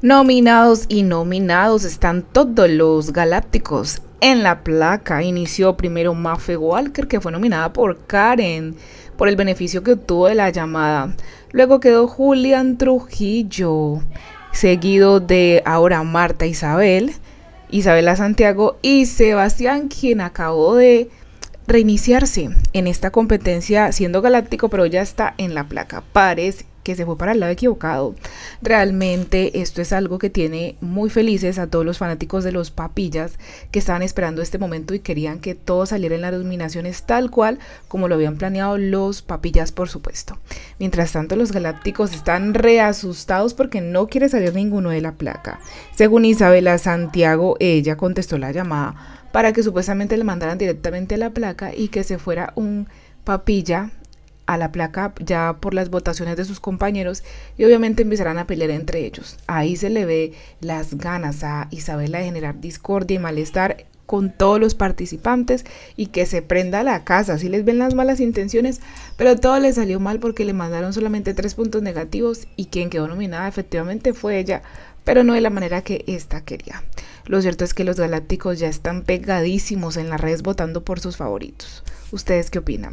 Nominados y nominados están todos los galácticos. En la placa inició primero Maffe Walker, que fue nominada por Karen por el beneficio que obtuvo de la llamada. Luego quedó Julián Trujillo, seguido de ahora Marta Isabel, Isabela Santiago y Sebastián, quien acabó de reiniciarse en esta competencia siendo galáctico, pero ya está en la placa. Pares que se fue para el lado equivocado. Realmente esto es algo que tiene muy felices a todos los fanáticos de los papillas que estaban esperando este momento y querían que todo saliera en las iluminaciones tal cual como lo habían planeado los papillas, por supuesto. Mientras tanto, los galácticos están reasustados porque no quiere salir ninguno de la placa. Según Isabela Santiago, ella contestó la llamada para que supuestamente le mandaran directamente a la placa y que se fuera un papilla a la placa ya por las votaciones de sus compañeros y obviamente empezarán a pelear entre ellos. Ahí se le ve las ganas a Isabela de generar discordia y malestar con todos los participantes y que se prenda la casa, si les ven las malas intenciones, pero todo le salió mal porque le mandaron solamente tres puntos negativos y quien quedó nominada efectivamente fue ella, pero no de la manera que ésta quería. Lo cierto es que los galácticos ya están pegadísimos en las redes votando por sus favoritos. ¿Ustedes qué opinan?